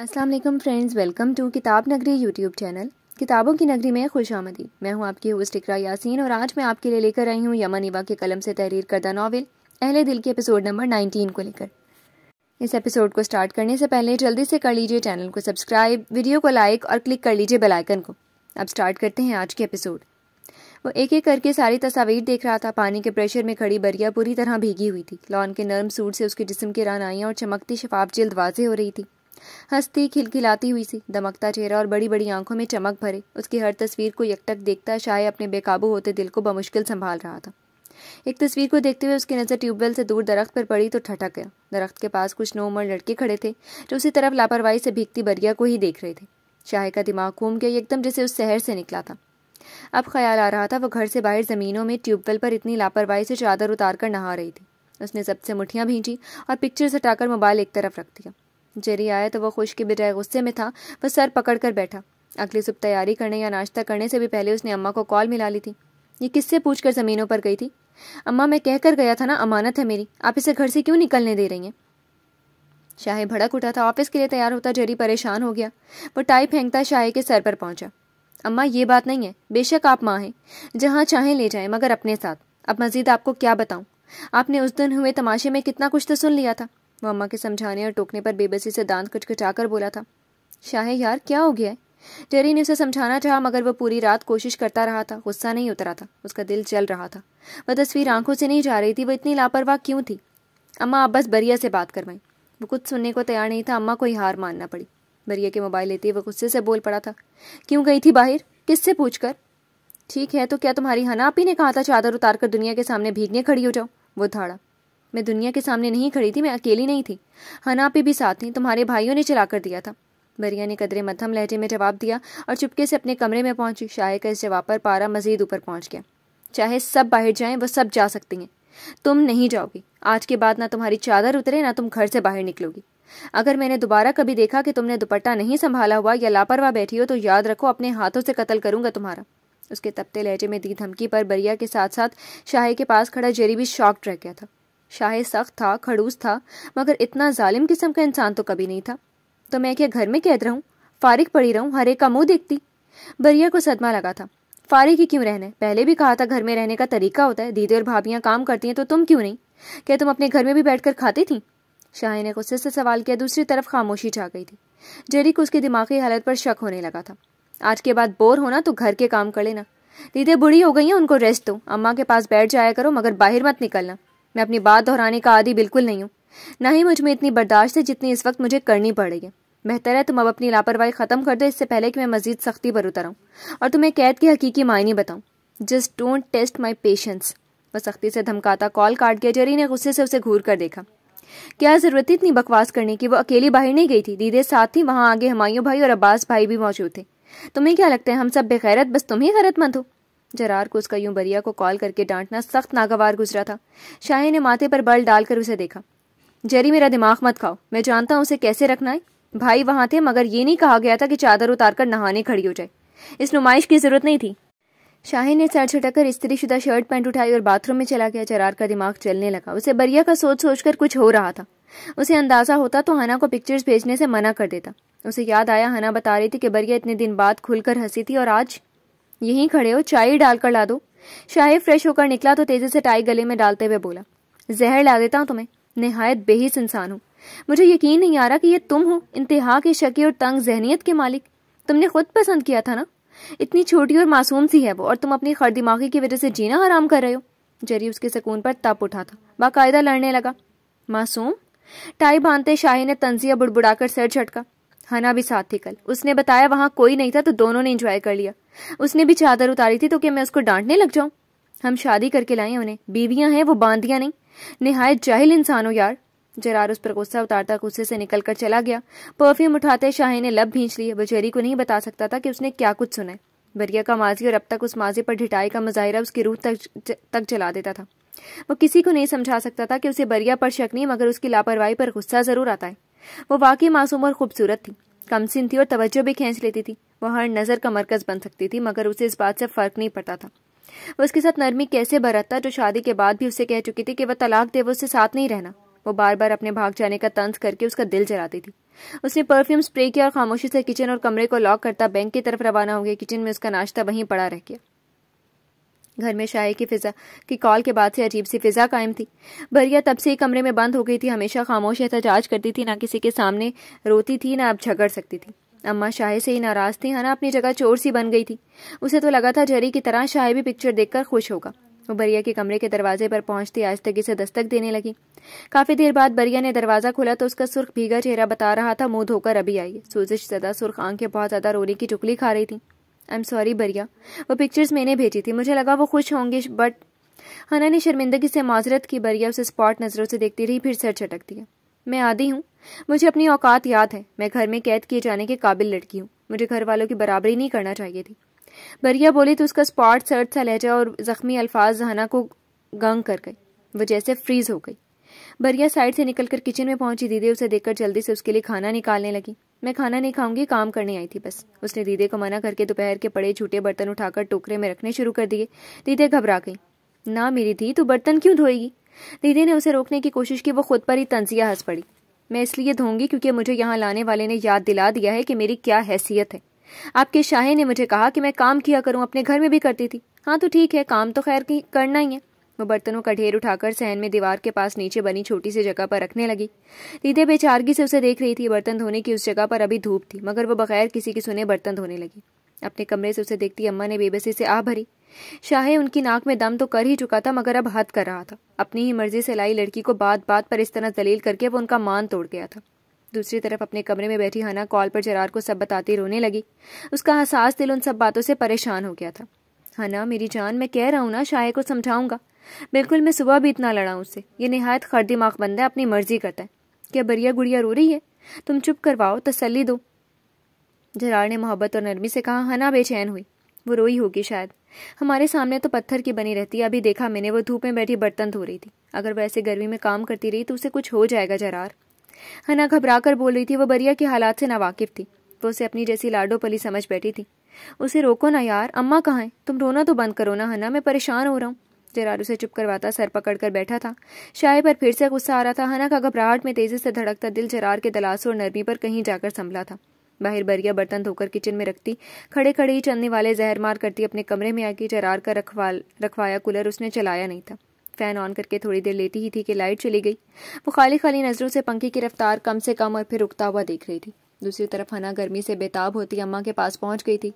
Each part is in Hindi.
अस्सलाम वालेकुम फ्रेंड्स वेलकम टू किताब नगरी यूट्यूब चैनल किताबों की नगरी में खुश आमदी मैं हूं आपकी होस्ट इकरा यासीन और आज मैं आपके लिए लेकर आई हूं यमन इवा के कलम से तहरीर करदा नावल अहले दिल के एपिसोड नंबर 19 को लेकर इस एपिसोड को स्टार्ट करने से पहले जल्दी से कर लीजिए चैनल को सब्सक्राइब वीडियो को लाइक और क्लिक कर लीजिए बेलाइकन को अब स्टार्ट करते हैं आज के एपिसोड वो एक एक करके सारी तस्वीर देख रहा था पानी के प्रेशर में खड़ी बरिया पूरी तरह भीगी हुई थी लॉन के नरम सूट से उसके जिसम की रानाइयाँ और चमकती शफाफ जल्द वाजे हो रही थी हंसती खिलखिलाती हुई सी दमकता चेहरा और बड़ी बड़ी आंखों में चमक भरे उसकी हर तस्वीर को यकटक देखता शाये अपने बेकाबू होते दिल को बमुश्किल संभाल रहा था एक तस्वीर को देखते हुए उसकी नज़र ट्यूबवेल से दूर दरख्त पर पड़ी तो ठटक गया दरख्त के पास कुछ नौ उम्र लड़के खड़े थे जो उसी तरफ लापरवाही से भीगती बरिया को ही देख रहे थे शाह का दिमाग घूम गया एकदम जैसे उस शहर से निकला था अब ख्याल आ रहा था वह घर से बाहर ज़मीनों में ट्यूबवेल पर इतनी लापरवाही से चादर उतार कर नहा रही थी उसने सबसे मुठियां भींची और पिक्चर्स हटाकर मोबाइल एक तरफ रख दिया जेरी आया तो वह खुश के बजाय गुस्से में था वह सर पकड़ कर बैठा अगली सुबह तैयारी करने या नाश्ता करने से भी पहले उसने अम्मा को कॉल मिला ली थी ये किससे पूछकर ज़मीनों पर गई थी अम्मा मैं कहकर गया था ना अमानत है मेरी आप इसे घर से क्यों निकलने दे रही हैं शाहे भड़क उठा था ऑफिस के लिए तैयार होता जेरी परेशान हो गया वो टाई फेंकता शाहे के सर पर पहुंचा अम्मा ये बात नहीं है बेशक आप माँ हैं जहाँ चाहें ले जाएं मगर अपने साथ अब मजीद आपको क्या बताऊं आपने उस दिन हुए तमाशे में कितना कुछ तो सुन लिया था वो अम्मा के समझाने और टोकने पर बेबसी से दांत कटकटाकर बोला था शाहे यार क्या हो गया है टेरी ने उसे समझाना चाहा मगर वह पूरी रात कोशिश करता रहा था गुस्सा नहीं उतरा था उसका दिल चल रहा था वह तस्वीर आंखों से नहीं जा रही थी वह इतनी लापरवाह क्यों थी अम्मा आप बस बरिया से बात करवाई वो कुछ सुनने को तैयार नहीं था अम्मा को ही हार मानना पड़ी बरिया के मोबाइल लेते वह गुस्से से बोल पड़ा था क्यों गई थी बाहर किससे पूछकर ठीक है तो क्या तुम्हारी हना आप ही ने कहा था चादर उतार कर दुनिया के सामने भीगने खड़ी हो जाओ वो धाड़ा मैं दुनिया के सामने नहीं खड़ी थी मैं अकेली नहीं थी हना पे भी साथ थी तुम्हारे भाइयों ने चला कर दिया था बरिया ने कदरे मध्यम लहजे में जवाब दिया और चुपके से अपने कमरे में पहुंची शाये का इस जवाब पर पारा मजीद ऊपर पहुंच गया चाहे सब बाहर जाएं वह सब जा सकती हैं तुम नहीं जाओगी आज के बाद ना तुम्हारी चादर उतरे ना तुम घर से बाहर निकलोगी अगर मैंने दोबारा कभी देखा कि तुमने दुपट्टा नहीं संभाला हुआ या लापरवाह बैठी हो तो याद रखो अपने हाथों से कत्ल करूंगा तुम्हारा उसके तपते लहजे में दी धमकी पर बरिया के साथ साथ शाहे के पास खड़ा जेरी भी शॉक्ड रह गया था शाह सख्त था खड़ूस था मगर इतना जालिम किस्म का इंसान तो कभी नहीं था तो मैं क्या घर में कैद रहूं फारिक पड़ी रहूं एक का मुंह देखती बरिया को सदमा लगा था फारिक ही क्यों रहना है पहले भी कहा था घर में रहने का तरीका होता है दीदी और भाभियां काम करती हैं तो तुम क्यों नहीं क्या तुम अपने घर में भी बैठकर खाती थी शाह ने गुस्से से सवाल किया दूसरी तरफ खामोशी छा गई थी जेरी को उसकी दिमागी हालत पर शक होने लगा था आज के बाद बोर होना तो घर के काम कर लेना दीदी बुढ़ी हो गई हैं उनको रेस्ट दो अम्मा के पास बैठ जाया करो मगर बाहर मत निकलना मैं अपनी बात दोहराने का आदि बिल्कुल नहीं हूँ ना ही मुझ में इतनी बर्दाश्त है जितनी इस वक्त मुझे करनी पड़ेगी बेहतर है तुम अब अपनी लापरवाही खत्म कर दो इससे पहले कि मैं मजीद सख्ती पर उतर आऊँ और तुम्हें कैद की हकीकी मायने बताऊँ just don't test my patience वह सख्ती से धमकाता कॉल काट गया जेरी ने गुस्से से उसे घूर कर देखा क्या जरूरत थी इतनी बकवास करने की वो अकेली बाहर नहीं गई थी दीदे साथ ही वहां आगे हमायूं भाई और अब्बास भाई भी मौजूद थे तुम्हें क्या लगता है हम सब बेखैरत बस तुम ही गैरतमंद हो जरार को उसका यूं बरिया को कॉल करके डांटना सख्त नागवार गुजरा था शाही ने माथे पर बल डालकर उसे देखा जेरी मेरा दिमाग मत खाओ मैं जानता हूँ उसे कैसे रखना है भाई वहां थे मगर ये नहीं कहा गया था कि चादर उतारकर नहाने खड़ी हो जाए इस नुमाइश की जरूरत नहीं थी शाहिन ने सर स्त्री शुदा शर्ट पैंट उठाई और बाथरूम में चला गया चरार का दिमाग चलने लगा उसे बरिया का सोच सोचकर कुछ हो रहा था उसे अंदाजा होता तो हना को पिक्चर्स भेजने से मना कर देता उसे याद आया हना बता रही थी कि बरिया इतने दिन बाद खुलकर हंसी थी और आज यहीं खड़े हो चाय ही डालकर ला दो शाहिब फ्रेश होकर निकला तो तेजी से टाई गले में डालते हुए बोला जहर ला देता हूँ तुम्हें नहायत बेहिस इंसान हूं मुझे यकीन नहीं आ रहा कि ये तुम हो इंतहा के शकी और तंग जहनीत के मालिक तुमने खुद पसंद किया था ना इतनी छोटी और मासूम सी है वो और तुम अपनी खर दिमागी की वजह से जीना आराम कर रहे हो जरी उसके सुकून पर तप उठा था बाकायदा लड़ने लगा मासूम टाई बांधते शाही ने तंजिया बुड़बुड़ाकर सर झटका हना भी साथ थी कल उसने बताया वहां कोई नहीं था तो दोनों ने इंजॉय कर लिया उसने भी चादर उतारी थी तो क्या मैं उसको डांटने लग जाऊं हम शादी करके लाए उन्हें बीवियां हैं वो बांधियां नहीं नहायत जाहिल इंसान हो यार जरार उस पर गुस्सा उतारता गुस्से से निकल कर चला गया परफ्यूम उठाते शाही ने लब भींच लिए बचेरी को नहीं बता सकता था कि उसने क्या कुछ सुना है बरिया का माजी और अब तक उस माजी पर ढिटाई का मुजाहरा उसकी रूह तक तक जला देता था वो किसी को नहीं समझा सकता था कि उसे बरिया पर शक नहीं मगर उसकी लापरवाही पर गुस्सा जरूर आता है वो वाकई मासूम और खूबसूरत थी कमसिन थी और तवज्जो भी खींच लेती थी वह हर नज़र का मरकज बन सकती थी मगर उसे इस बात से फ़र्क नहीं पड़ता था वो उसके साथ नरमी कैसे बरत था जो शादी के बाद भी उसे कह चुकी थी कि वह तलाक दे वो उससे साथ नहीं रहना वो बार बार अपने भाग जाने का तंज करके उसका दिल जलाती थी उसने परफ्यूम स्प्रे किया और खामोशी से किचन और कमरे को लॉक करता बैंक की तरफ रवाना हो गया किचन में उसका नाश्ता वहीं पड़ा रह गया घर में शाये की फिजा की कॉल के बाद से अजीब सी फिजा कायम थी बरिया तब से कमरे में बंद हो गई थी हमेशा खामोश एहतजाज करती थी ना किसी के सामने रोती थी ना अब झगड़ सकती थी अम्मा शाहे से ही नाराज थी हना अपनी जगह चोर सी बन गई थी उसे तो लगा था जरी की तरह शाहे भी पिक्चर देखकर खुश होगा वो बरिया के कमरे के दरवाजे पर पहुंचती तक से दस्तक देने लगी काफी देर बाद बरिया ने दरवाजा खोला तो उसका सुर्ख भीगा चेहरा बता रहा था मुंह धोकर अभी आई सूजिश ज्यादा सुर्ख आंखें बहुत ज्यादा रोने की चुकली खा रही थी आई एम सॉरी बरिया वो पिक्चर्स मैंने भेजी थी मुझे लगा वो खुश होंगे बट हना ने शर्मिंदगी से माजरत की बरिया उसे स्पॉट नज़रों से देखती रही फिर सर चटक दिया मैं आदि हूँ मुझे अपनी औकात याद है मैं घर में कैद किए जाने के काबिल लड़की हूँ मुझे घर वालों की बराबरी नहीं करना चाहिए थी बरिया बोली तो उसका स्पॉट सर्द सा लहजा और जख्मी अल्फाज हना को गंग कर गई वो जैसे फ्रीज हो गई बरिया साइड से निकलकर किचन में पहुंची दीदी उसे देखकर जल्दी से उसके लिए खाना निकालने लगी मैं खाना नहीं खाऊंगी काम करने आई थी बस उसने दीदे को मना करके दोपहर के पड़े झूठे बर्तन उठाकर टोकरे में रखने शुरू कर दिए दीदे घबरा गई ना मेरी थी तो बर्तन क्यों धोएगी दीदी ने उसे रोकने की कोशिश की वो खुद पर ही तंजिया हंस पड़ी मैं इसलिए धोंगी क्योंकि मुझे यहाँ लाने वाले ने याद दिला दिया है कि मेरी क्या हैसियत है आपके शाहे ने मुझे कहा कि मैं काम किया करूँ अपने घर में भी करती थी हाँ तो ठीक है काम तो खैर करना ही है वो बर्तनों का ढेर उठाकर सहन में दीवार के पास नीचे बनी छोटी सी जगह पर रखने लगी रीते बेचारगी से उसे देख रही थी बर्तन धोने की उस जगह पर अभी धूप थी मगर वो बगैर किसी की सुने बर्तन धोने लगी अपने कमरे से उसे देखती अम्मा ने बेबसी से आ भरी शाहे उनकी नाक में दम तो कर ही चुका था मगर अब हद कर रहा था अपनी ही मर्जी से लाई लड़की को बात बात पर इस तरह दलील करके वो उनका मान तोड़ गया था दूसरी तरफ अपने कमरे में बैठी हना कॉल पर जरार को सब बताती रोने लगी उसका हसास दिल उन सब बातों से परेशान हो गया था हना मेरी जान मैं कह रहा हूँ ना शाहे को समझाऊंगा बिल्कुल मैं सुबह भी इतना लड़ा उससे ये नहायत खर दिमाग बंदा है अपनी मर्जी करता है क्या बरिया गुड़िया रो रही है तुम चुप करवाओ तसली दो जरार ने मोहब्बत और नरमी से कहा हना बेचैन हुई वो रोई होगी शायद हमारे सामने तो पत्थर की बनी रहती अभी देखा मैंने वो धूप में बैठी बर्तन धो रही थी अगर वह ऐसे गर्मी में काम करती रही तो उसे कुछ हो जाएगा जरार हना घबरा कर बोल रही थी वो बरिया के हालात से नावाकिफ थी वो उसे अपनी जैसी लाडो पली समझ बैठी थी उसे रोको ना यार अम्मा कहाँ हैं तुम रोना तो बंद करो ना हना मैं परेशान हो रहा हूँ दरारू से चुप करवाता सर पकड़ कर बैठा था शाये पर फिर से गुस्सा आ रहा था हना का घबराहट में तेजी से धड़कता दिल जरार के दलासों और नरमी पर कहीं जाकर संभला था बाहर बरिया बर्तन धोकर किचन में रखती खड़े खड़े ही चलने वाले जहर मार करती अपने कमरे में आकी जरार का रखवाल रखवाया कूलर उसने चलाया नहीं था फैन ऑन करके थोड़ी देर लेती ही थी कि लाइट चली गई वो खाली खाली नज़रों से पंखे की रफ्तार कम से कम और फिर रुकता हुआ देख रही थी दूसरी तरफ हना गर्मी से बेताब होती अम्मा के पास पहुंच गई थी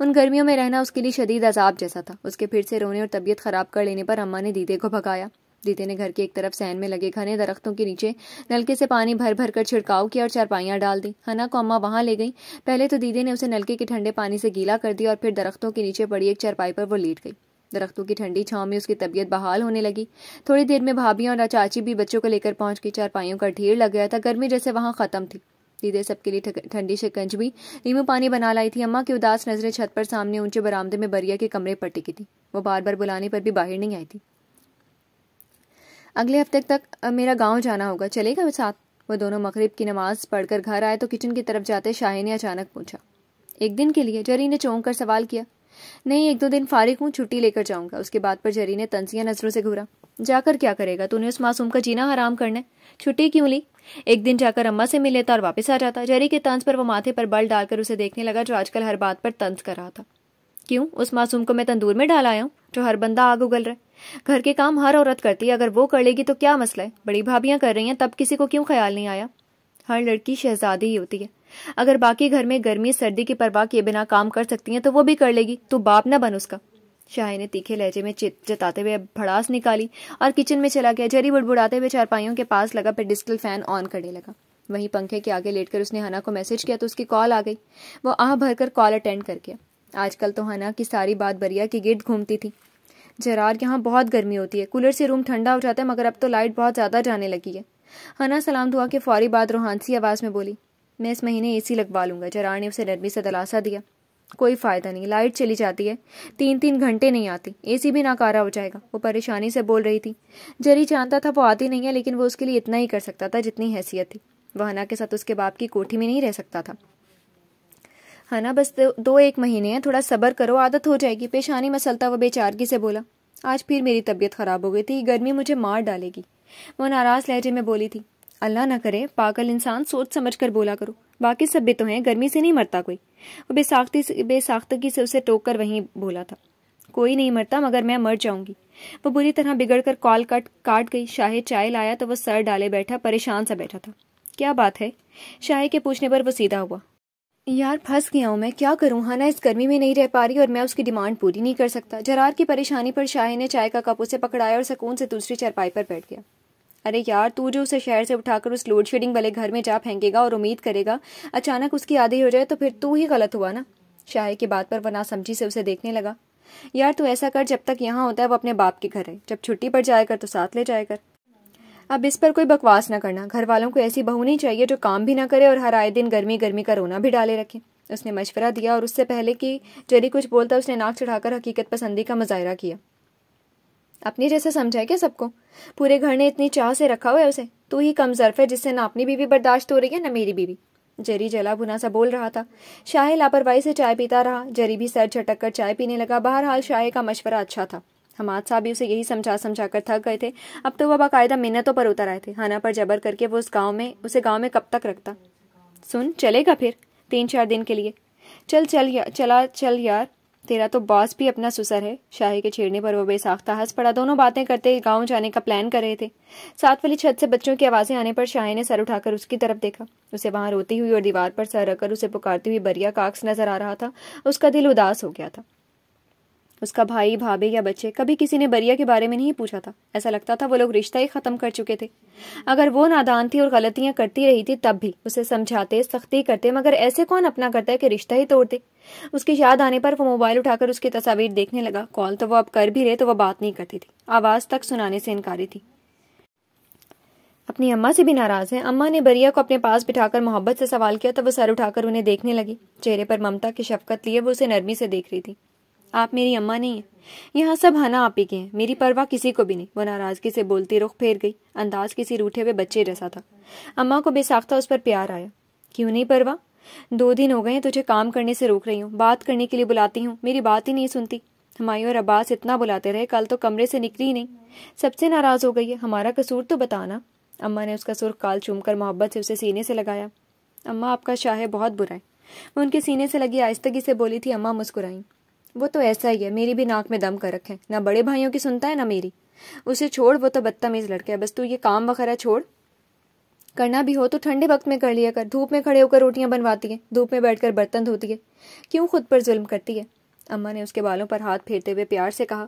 उन गर्मियों में रहना उसके लिए शदीद अजाब जैसा था उसके फिर से रोने और तबीयत ख़राब कर लेने पर अम्मा ने दीदे को भगाया दीदे ने घर की एक तरफ सहन में लगे घने दरख्तों के नीचे नलके से पानी भर भर कर छिड़काव किया और चारपाइयाँ डाल दी हना को अम्मा वहाँ ले गई पहले तो दीदी ने उसे नलके के ठंडे पानी से गीला कर दिया और फिर दरख्तों के नीचे पड़ी एक चारपाई पर वो लेट गई दरख्तों की ठंडी छाँव में उसकी तबीयत बहाल होने लगी थोड़ी देर में भाभी और चाची भी बच्चों को लेकर पहुंच गई चारपाइयों का ढेर लग गया था गर्मी जैसे वहाँ ख़त्म थी थी दे सबके लिए ठंडी शिकंज भी नीमू पानी बना लाई थी अम्मा की उदास नजरें छत पर सामने ऊंचे बरामदे में बरिया के कमरे पर टिकी थी वो बार बार बुलाने पर भी बाहर नहीं आई थी अगले हफ्ते तक मेरा गाँव जाना होगा चलेगा साथ वो दोनों मकरब की नमाज पढ़कर घर आए तो किचन की तरफ जाते शाही ने अचानक पूछा एक दिन के लिए जरी ने चौंक कर सवाल किया नहीं एक दो दिन फारिक हूँ छुट्टी लेकर जाऊंगा उसके बाद पर जरी ने तंसिया नजरों से घूरा जाकर क्या करेगा तूने उस मासूम का जीना हराम करना है छुट्टी क्यों ली एक दिन जाकर अम्मा से मिल लेता तो और वापस आ जाता जरी के तंज पर वो माथे पर बल डालकर उसे देखने लगा जो आजकल हर बात पर तंज कर रहा था क्यों उस मासूम को मैं तंदूर में डाल आया हूँ जो हर बंदा आग उगल रहा है घर के काम हर औरत करती है अगर वो कर लेगी तो क्या मसला है बड़ी भाभियां कर रही हैं तब किसी को क्यों ख्याल नहीं आया हर लड़की शहजादी ही होती है अगर बाकी घर में गर्मी सर्दी की परवाह किए बिना काम कर सकती है तो वो भी कर लेगी तो बाप ना बन उसका शाही ने तीखे लहजे में चित जताते हुए भड़ास निकाली और किचन में चला गया जरी बुड़बुड़ाते हुए चारपाइयों के पास लगा फिर डिस्टल फैन ऑन करने लगा वहीं पंखे के आगे लेटकर उसने हना को मैसेज किया तो उसकी कॉल आ गई वो आह भरकर कॉल अटेंड कर गया आजकल तो हना की सारी बात बरिया के गिर्द घूमती थी जरार यहाँ बहुत गर्मी होती है कूलर से रूम ठंडा हो जाता है मगर अब तो लाइट बहुत ज़्यादा जाने लगी है हना सलाम दुआ के फौरी बाद रोहानसी आवाज़ में बोली मैं इस महीने एसी लगवा लूंगा जरार ने उसे नरमी से दलासा दिया कोई फ़ायदा नहीं लाइट चली जाती है तीन तीन घंटे नहीं आती एसी भी नाकारा हो जाएगा वो परेशानी से बोल रही थी जरी जानता था वो आती नहीं है लेकिन वो उसके लिए इतना ही कर सकता था जितनी हैसियत थी वह हना के साथ उसके बाप की कोठी में नहीं रह सकता था हना बस दो एक महीने हैं थोड़ा सब्र करो आदत हो जाएगी पेशानी मसलता वह बेचारगी से बोला आज फिर मेरी तबीयत खराब हो गई थी गर्मी मुझे मार डालेगी वो नाराज लहजे में बोली थी अल्लाह ना करे पागल इंसान सोच समझ कर बोला करो बाकी सब भी तो हैं गर्मी से नहीं मरता कोई वो बेसाख्ती बेसाख्तगी से उसे टोक कर वहीं बोला था कोई नहीं मरता मगर मैं मर जाऊंगी वो बुरी तरह बिगड़ कर कॉल कट काट गई शाहे चाय लाया तो वह सर डाले बैठा परेशान सा बैठा था क्या बात है शाहे के पूछने पर वो सीधा हुआ यार फंस गया हूँ मैं क्या करूँ हाना इस गर्मी में नहीं रह पा रही और मैं उसकी डिमांड पूरी नहीं कर सकता जरार की परेशानी पर शाहे ने चाय का कप उसे पकड़ाया और सकून से दूसरी चरपाई पर बैठ गया अरे यार तू जो उसे शहर से उठाकर उस लोड शेडिंग वाले घर में जा फेंकेगा और उम्मीद करेगा अचानक उसकी आदि हो जाए तो फिर तू ही गलत हुआ ना शायर की बात पर वह समझी से उसे देखने लगा यार तू ऐसा कर जब तक यहाँ होता है वो अपने बाप के घर है जब छुट्टी पर जाएगा कर तो साथ ले जाए कर अब इस पर कोई बकवास ना करना घर वालों को ऐसी बहू नहीं चाहिए जो काम भी ना करे और हर आए दिन गर्मी गर्मी का रोना भी डाले रखे उसने मशवरा दिया और उससे पहले कि जरी कुछ बोलता उसने नाक चढ़ाकर हकीकत पसंदी का मुजाहरा किया अपने जैसे समझाए क्या सबको पूरे घर ने इतनी चाह से रखा हुआ है उसे तू ही कम है जिससे ना अपनी बीवी बर्दाश्त हो रही है ना मेरी बीवी जरी जला भुना सा बोल रहा था शाहे लापरवाही से चाय पीता रहा जरी भी सर झटक कर चाय पीने लगा बहरहाल शाहे का मशवरा अच्छा था हमाद साहब भी उसे यही समझा समझा कर थक गए थे अब तो वह बाकायदा मिन्नतों पर उतर आए थे हाना पर जबर करके वो उस गाँव में उसे गाँव में कब तक रखता सुन चलेगा फिर तीन चार दिन के लिए चल चल या, चला चल यार तेरा तो बॉस भी अपना सुसर है शाही के छेड़ने पर वो बेसाख्ता हंस पड़ा दोनों बातें करते गांव जाने का प्लान कर रहे थे साथ वाली छत से बच्चों की आवाज़ें आने पर शाही ने सर उठाकर उसकी तरफ देखा उसे वहां रोती हुई और दीवार पर सर रखकर उसे पुकारती हुई बरिया काक्स नजर आ रहा था उसका दिल उदास हो गया था उसका भाई भाभी या बच्चे कभी किसी ने बरिया के बारे में नहीं पूछा था ऐसा लगता था वो लोग रिश्ता ही ख़त्म कर चुके थे अगर वो नादान थी और गलतियां करती रही थी तब भी उसे समझाते सख्ती करते मगर ऐसे कौन अपना करता है कि रिश्ता ही तोड़ते उसकी याद आने पर वो मोबाइल उठाकर उसकी तस्वीर देखने लगा कॉल तो वो अब कर भी रहे तो वो बात नहीं करती थी आवाज़ तक सुनाने से इनकारी थी अपनी अम्मा से भी नाराज है अम्मा ने बरिया को अपने पास बिठाकर मोहब्बत से सवाल किया तो वो सर उठाकर उन्हें देखने लगी चेहरे पर ममता की शफकत लिए वो उसे नरमी से देख रही थी आप मेरी अम्मा नहीं हैं यहाँ सब हना आप ही के हैं मेरी परवाह किसी को भी नहीं वो नाराजगी से बोलती रुख फेर गई अंदाज किसी रूठे हुए बच्चे जैसा था अम्मा को बेसाख्ता उस पर प्यार आया क्यों नहीं परवाह दो दिन हो गए तुझे काम करने से रोक रही हूँ बात करने के लिए बुलाती हूँ मेरी बात ही नहीं सुनती हमारी और अब्बास इतना बुलाते रहे कल तो कमरे से निकली ही नहीं सबसे नाराज हो गई है हमारा कसूर तो बताना अम्मा ने उसका सुर काल चूमकर मोहब्बत से उसे सीने से लगाया अम्मा आपका शाह बहुत बुरा है उनके सीने से लगी आहिस्तगी से बोली थी अम्मा मुस्कुराई वो तो ऐसा ही है मेरी भी नाक में दम कर रखे ना बड़े भाइयों की सुनता है ना मेरी उसे छोड़ वो तो बदतमीज लड़का है बस तू ये काम वगैरह छोड़ करना भी हो तो ठंडे वक्त में कर लिया कर धूप में खड़े होकर रोटियां बनवाती है धूप में बैठकर बर्तन धोती है क्यों खुद पर जुल्म करती है अम्मा ने उसके बालों पर हाथ फेरते हुए प्यार से कहा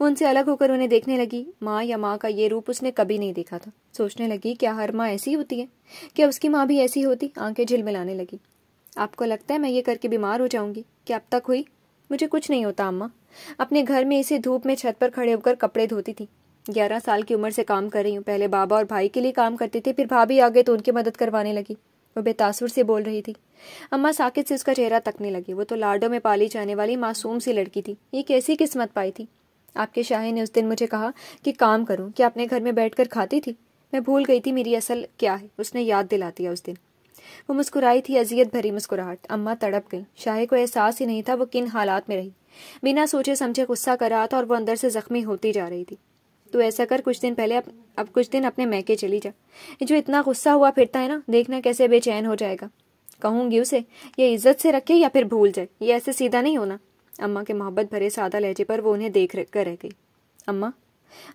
वो उनसे अलग होकर उन्हें देखने लगी माँ या माँ का ये रूप उसने कभी नहीं देखा था सोचने लगी क्या हर माँ ऐसी होती है क्या उसकी माँ भी ऐसी होती आंखें झिलमिलाने लगी आपको लगता है मैं ये करके बीमार हो जाऊंगी क्या अब तक हुई मुझे कुछ नहीं होता अम्मा अपने घर में इसी धूप में छत पर खड़े होकर कपड़े धोती थी ग्यारह साल की उम्र से काम कर रही हूँ पहले बाबा और भाई के लिए काम करती थी फिर भाभी आ गए तो उनकी मदद करवाने लगी वो बेतासुर से बोल रही थी अम्मा साकित से उसका चेहरा तकने लगी वो तो लाडो में पाली जाने वाली मासूम सी लड़की थी ये कैसी किस्मत पाई थी आपके शाही ने उस दिन मुझे कहा कि काम करूं क्या अपने घर में बैठकर खाती थी मैं भूल गई थी मेरी असल क्या है उसने याद दिला दिया उस दिन वो मुस्कुराई थी अजियत भरी मुस्कुराहट अम्मा तड़प गई शाहे को एहसास ही नहीं था वो किन हालात में रही बिना सोचे समझे गुस्सा कर रहा था और वो अंदर से जख्मी होती जा रही थी तो ऐसा कर कुछ दिन पहले अब अब कुछ दिन अपने मैके चली जा जो इतना गुस्सा हुआ फिरता है ना देखना कैसे बेचैन हो जाएगा कहूंगी उसे ये इज्जत से रखे या फिर भूल जाए ये ऐसे सीधा नहीं होना अम्मा के मोहब्बत भरे सादा लहजे पर वो उन्हें देख कर रह गई अम्मा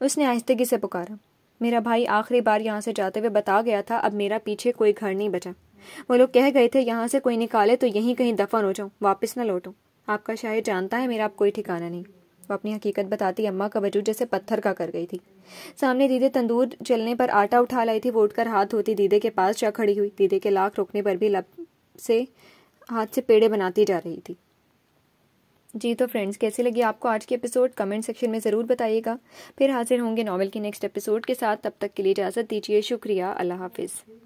उसने आहिस्तगी से पुकारा मेरा भाई आखिरी बार यहाँ से जाते हुए बता गया था अब मेरा पीछे कोई घर नहीं बचा वो लोग कह गए थे यहाँ से कोई निकाले तो यहीं कहीं दफन हो जाऊँ वापस ना लौटूँ आपका शायद जानता है मेरा आप कोई ठिकाना नहीं वो अपनी हकीकत बताती अम्मा का वजूद जैसे पत्थर का कर गई थी सामने दीदे तंदूर चलने पर आटा उठा लाई थी वो उठकर हाथ धोती दीदे के पास जा खड़ी हुई दीदे के लाख रोकने पर भी लब से हाथ से पेड़े बनाती जा रही थी जी तो फ्रेंड्स कैसे लगी आपको आज की एपिसोड कमेंट सेक्शन में ज़रूर बताइएगा फिर हाजिर होंगे नॉवल के नेक्स्ट एपिसोड के साथ तब तक के लिए इजाज़त दीजिए शुक्रिया अल्लाह हाफिज़